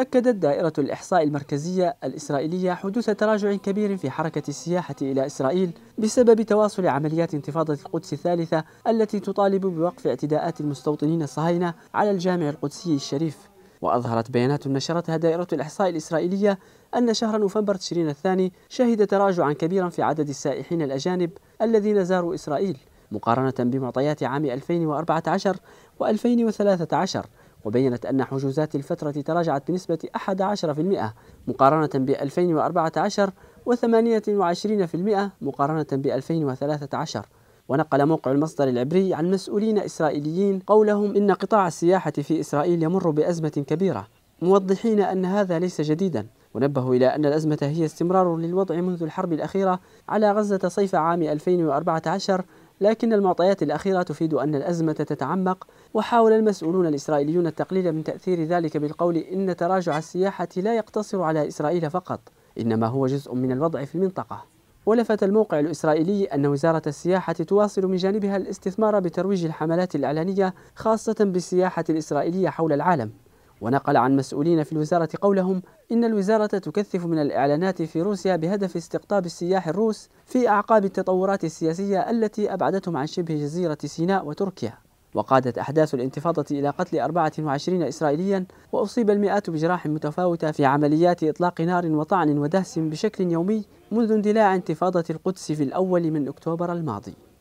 أكدت دائرة الإحصاء المركزية الإسرائيلية حدوث تراجع كبير في حركة السياحة إلى إسرائيل بسبب تواصل عمليات انتفاضة القدس الثالثة التي تطالب بوقف اعتداءات المستوطنين الصهاينة على الجامع القدسي الشريف وأظهرت بيانات نشرتها دائرة الإحصاء الإسرائيلية أن شهر نوفمبر تشرين الثاني شهد تراجعا كبيرا في عدد السائحين الأجانب الذين زاروا إسرائيل مقارنة بمعطيات عام 2014 و2013 وبينت أن حجوزات الفترة تراجعت بنسبة 11% مقارنة ب 2014 و28% مقارنة ب 2013 ونقل موقع المصدر العبري عن مسؤولين إسرائيليين قولهم إن قطاع السياحة في إسرائيل يمر بأزمة كبيرة موضحين أن هذا ليس جديدا ونبهوا إلى أن الأزمة هي استمرار للوضع منذ الحرب الأخيرة على غزة صيف عام 2014 لكن المعطيات الأخيرة تفيد أن الأزمة تتعمق وحاول المسؤولون الإسرائيليون التقليل من تأثير ذلك بالقول إن تراجع السياحة لا يقتصر على إسرائيل فقط إنما هو جزء من الوضع في المنطقة ولفت الموقع الإسرائيلي أن وزارة السياحة تواصل من جانبها الاستثمار بترويج الحملات الإعلانية خاصة بالسياحة الإسرائيلية حول العالم ونقل عن مسؤولين في الوزارة قولهم إن الوزارة تكثف من الإعلانات في روسيا بهدف استقطاب السياح الروس في أعقاب التطورات السياسية التي أبعدتهم عن شبه جزيرة سيناء وتركيا وقادت أحداث الانتفاضة إلى قتل 24 إسرائيليا وأصيب المئات بجراح متفاوتة في عمليات إطلاق نار وطعن ودهس بشكل يومي منذ اندلاع انتفاضة القدس في الأول من أكتوبر الماضي